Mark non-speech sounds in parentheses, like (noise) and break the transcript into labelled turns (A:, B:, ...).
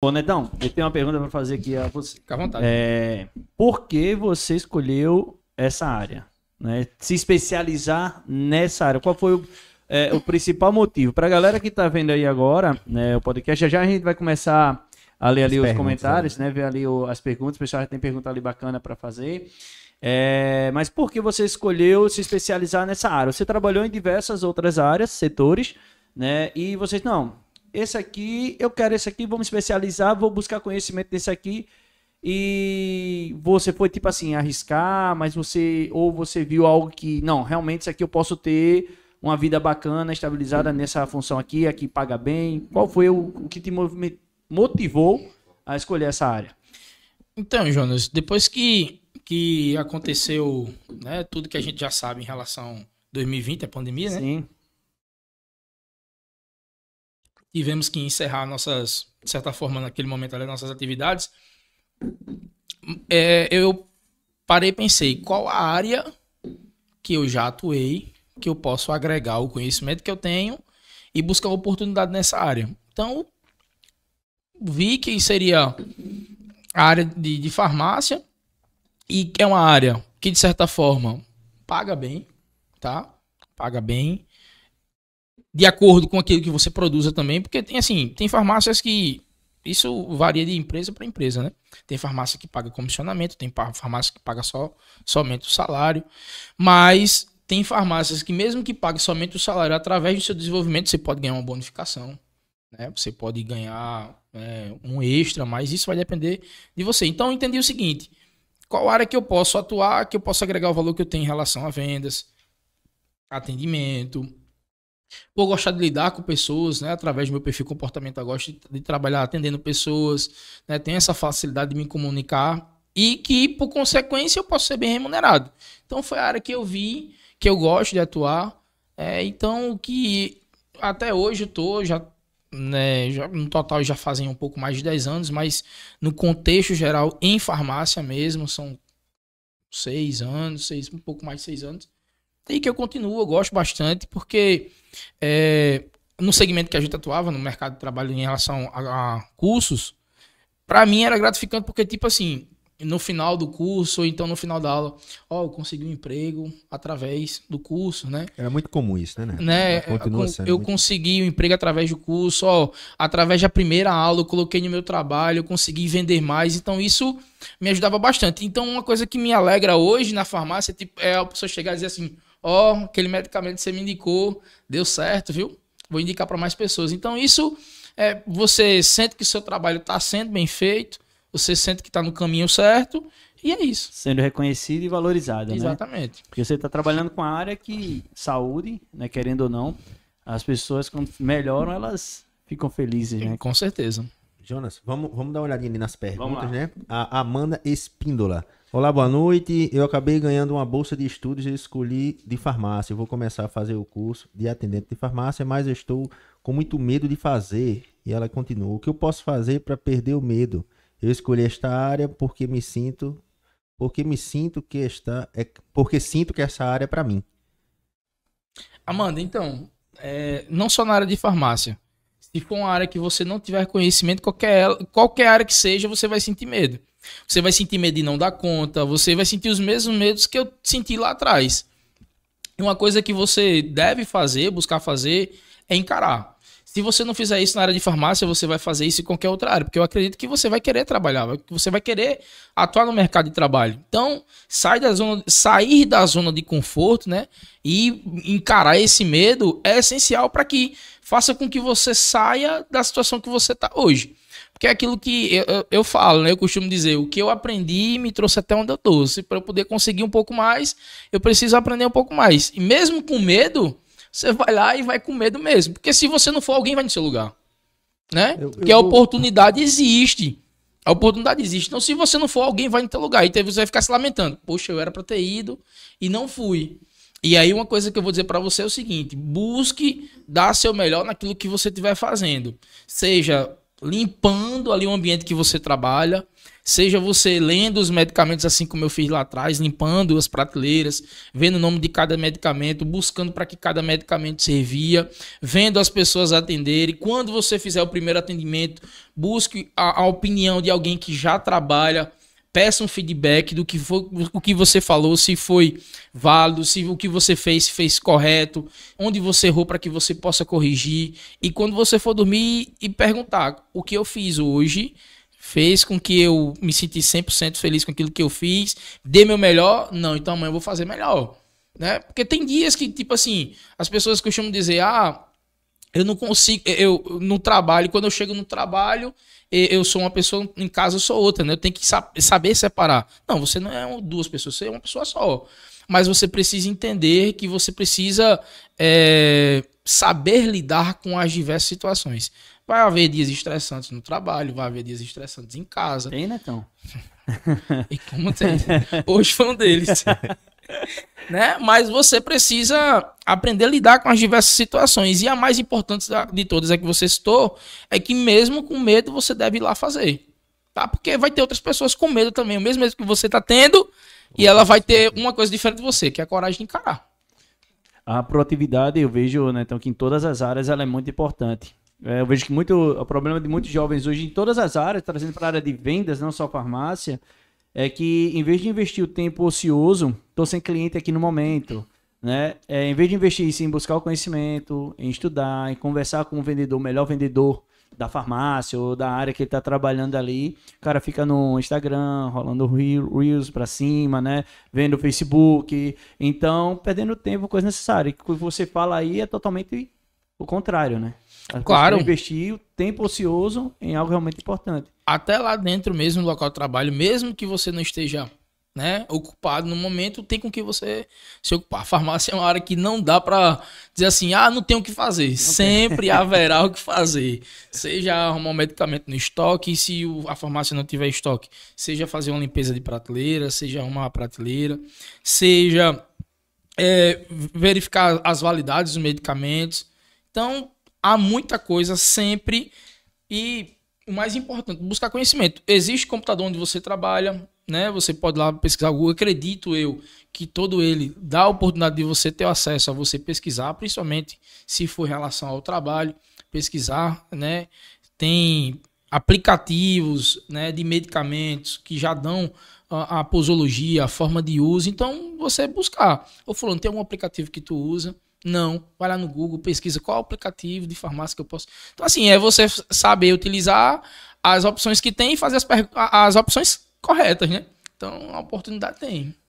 A: Bom, Netão, eu tenho uma pergunta para fazer aqui a você. Fica à vontade. É, por que você escolheu essa área? Né? Se especializar nessa área? Qual foi o, é, o principal motivo? Para a galera que está vendo aí agora né, o podcast, já, já a gente vai começar a ler ali as os comentários, né? né? ver ali o, as perguntas. O pessoal já tem pergunta ali bacana para fazer. É, mas por que você escolheu se especializar nessa área? Você trabalhou em diversas outras áreas, setores, né? E vocês, não, esse aqui, eu quero esse aqui, vou me especializar, vou buscar conhecimento desse aqui. E você foi tipo assim, arriscar, mas você ou você viu algo que, não, realmente isso aqui eu posso ter uma vida bacana, estabilizada nessa função aqui, aqui paga bem. Qual foi o, o que te motivou a escolher essa área?
B: Então, Jonas, depois que que aconteceu, né, tudo que a gente já sabe em relação 2020, a pandemia, Sim. né? Sim tivemos que encerrar nossas, de certa forma, naquele momento ali, nossas atividades, é, eu parei e pensei, qual a área que eu já atuei, que eu posso agregar o conhecimento que eu tenho e buscar oportunidade nessa área. Então, vi que seria a área de, de farmácia e é uma área que, de certa forma, paga bem, tá? Paga bem de acordo com aquilo que você produza também, porque tem assim, tem farmácias que isso varia de empresa para empresa, né? Tem farmácia que paga comissionamento, tem farmácia que paga só somente o salário, mas tem farmácias que mesmo que pague somente o salário através do seu desenvolvimento, você pode ganhar uma bonificação, né? Você pode ganhar é, um extra, mas isso vai depender de você. Então eu entendi o seguinte: qual área que eu posso atuar, que eu posso agregar o valor que eu tenho em relação a vendas, atendimento, Vou gostar de lidar com pessoas, né? Através do meu perfil comportamental, gosto de, de trabalhar atendendo pessoas, né? Tenho essa facilidade de me comunicar e que, por consequência, eu posso ser bem remunerado. Então, foi a área que eu vi, que eu gosto de atuar. É, então, que até hoje eu tô, já né, já, no total já fazem um pouco mais de 10 anos, mas no contexto geral, em farmácia mesmo, são 6 anos, seis, um pouco mais de 6 anos. E que eu continuo, eu gosto bastante, porque é, no segmento que a gente atuava, no mercado de trabalho em relação a, a cursos, para mim era gratificante, porque, tipo assim, no final do curso, ou então no final da aula, ó, eu consegui um emprego através do curso, né? Era muito comum isso, né? né? né? Continua eu, sendo eu consegui um emprego através do curso, ó, através da primeira aula, eu coloquei no meu trabalho, eu consegui vender mais, então isso me ajudava bastante. Então, uma coisa que me alegra hoje na farmácia tipo, é a pessoa chegar e dizer assim, Ó, oh, aquele medicamento que você me indicou deu certo, viu? Vou indicar para mais pessoas. Então, isso é você sente que seu trabalho está sendo bem feito, você sente que está no caminho certo e é isso.
A: Sendo reconhecido e valorizado, né? Exatamente. Né? Porque você está trabalhando com a área que saúde, né, querendo ou não, as pessoas quando melhoram, elas ficam felizes, né? Com certeza. Jonas, vamos, vamos dar uma olhadinha ali nas perguntas, né? A Amanda Espíndola. Olá, boa noite. Eu acabei ganhando uma bolsa de estudos e escolhi de farmácia. vou começar a fazer o curso de atendente de farmácia, mas estou com muito medo de fazer. E ela continua: O que eu posso fazer para perder o medo? Eu escolhi esta área porque me sinto, porque me sinto que está, é, porque sinto que essa área é para mim.
B: Amanda, então, é, não só na área de farmácia. Se for uma área que você não tiver conhecimento, qualquer, qualquer área que seja, você vai sentir medo. Você vai sentir medo de não dar conta, você vai sentir os mesmos medos que eu senti lá atrás. E uma coisa que você deve fazer, buscar fazer, é encarar. Se você não fizer isso na área de farmácia, você vai fazer isso em qualquer outra área, porque eu acredito que você vai querer trabalhar, você vai querer atuar no mercado de trabalho. Então, sai da zona, sair da zona de conforto, né? E encarar esse medo é essencial para que faça com que você saia da situação que você está hoje. Porque é aquilo que eu, eu, eu, falo, né? Eu costumo dizer, o que eu aprendi me trouxe até onde eu estou. Se para eu poder conseguir um pouco mais, eu preciso aprender um pouco mais. E mesmo com medo, você vai lá e vai com medo mesmo. Porque se você não for, alguém vai no seu lugar. Né? Eu, Porque eu a oportunidade vou... existe. A oportunidade existe. Então, se você não for, alguém vai no seu lugar. E então, você vai ficar se lamentando. Poxa, eu era para ter ido e não fui. E aí, uma coisa que eu vou dizer para você é o seguinte: busque dar seu melhor naquilo que você estiver fazendo. Seja limpando ali o ambiente que você trabalha, seja você lendo os medicamentos assim como eu fiz lá atrás, limpando as prateleiras, vendo o nome de cada medicamento, buscando para que cada medicamento servia, vendo as pessoas atenderem. Quando você fizer o primeiro atendimento, busque a, a opinião de alguém que já trabalha peça um feedback do que foi, o que você falou, se foi válido, se o que você fez fez correto, onde você errou para que você possa corrigir. E quando você for dormir e perguntar o que eu fiz hoje, fez com que eu me sentisse 100% feliz com aquilo que eu fiz, dei meu melhor, não, então amanhã eu vou fazer melhor. Né? Porque tem dias que, tipo assim, as pessoas costumam dizer, ah, eu não consigo. Eu no trabalho, quando eu chego no trabalho, eu sou uma pessoa, em casa eu sou outra, né? Eu tenho que saber separar. Não, você não é duas pessoas, você é uma pessoa só. Mas você precisa entender que você precisa é, saber lidar com as diversas situações. Vai haver dias estressantes no trabalho, vai haver dias estressantes em casa. Tem, Netão? Né, (laughs) e como tem? Hoje foi um deles. (laughs) né? Mas você precisa aprender a lidar com as diversas situações. E a mais importante de todas é que você citou, é que mesmo com medo você deve ir lá fazer. Tá? Porque vai ter outras pessoas com medo também, o mesmo medo que você está tendo, e ela vai ter uma coisa diferente de você, que é a coragem de encarar.
A: A proatividade, eu vejo, né, então, que em todas as áreas ela é muito importante. É, eu vejo que muito, o problema de muitos jovens hoje, em todas as áreas, trazendo para a área de vendas, não só farmácia, é que em vez de investir o tempo ocioso, estou sem cliente aqui no momento, né? É, em vez de investir isso em buscar o conhecimento, em estudar, em conversar com o vendedor, o melhor vendedor da farmácia ou da área que ele está trabalhando ali, o cara fica no Instagram, rolando Reels para cima, né? Vendo o Facebook. Então, perdendo tempo, coisa necessária. O que você fala aí é totalmente o contrário, né? claro. Investir o tempo ocioso em algo realmente importante.
B: Até lá dentro mesmo, do local de trabalho, mesmo que você não esteja né, ocupado no momento, tem com que você se ocupar. A farmácia é uma área que não dá para dizer assim, ah, não tenho o que fazer. Não Sempre tem. (laughs) haverá o que fazer. Seja arrumar um medicamento no estoque, se a farmácia não tiver estoque, seja fazer uma limpeza de prateleira, seja arrumar a prateleira, seja é, verificar as validades dos medicamentos. Então, há muita coisa sempre e o mais importante, buscar conhecimento. Existe computador onde você trabalha, né? Você pode lá pesquisar Google. Acredito eu que todo ele dá a oportunidade de você ter acesso a você pesquisar, principalmente se for em relação ao trabalho, pesquisar, né? Tem aplicativos, né, de medicamentos que já dão a, a posologia, a forma de uso. Então, você buscar. Ou falando, tem algum aplicativo que tu usa? Não. Vai lá no Google, pesquisa qual aplicativo de farmácia que eu posso. Então, assim, é você saber utilizar as opções que tem e fazer as, as opções corretas, né? Então, a oportunidade tem.